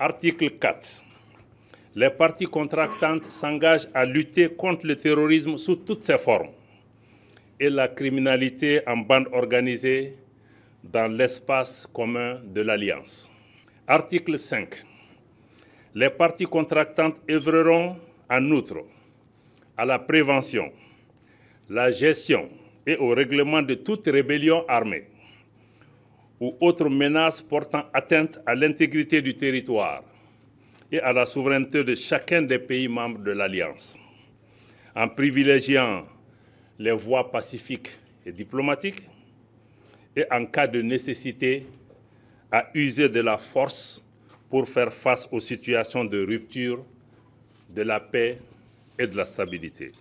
Article 4. Les parties contractantes s'engagent à lutter contre le terrorisme sous toutes ses formes et la criminalité en bande organisée dans l'espace commun de l'Alliance. Article 5. Les parties contractantes œuvreront en outre à la prévention, la gestion et au règlement de toute rébellion armée ou autres menaces portant atteinte à l'intégrité du territoire et à la souveraineté de chacun des pays membres de l'Alliance, en privilégiant les voies pacifiques et diplomatiques, et en cas de nécessité, à user de la force pour faire face aux situations de rupture de la paix et de la stabilité.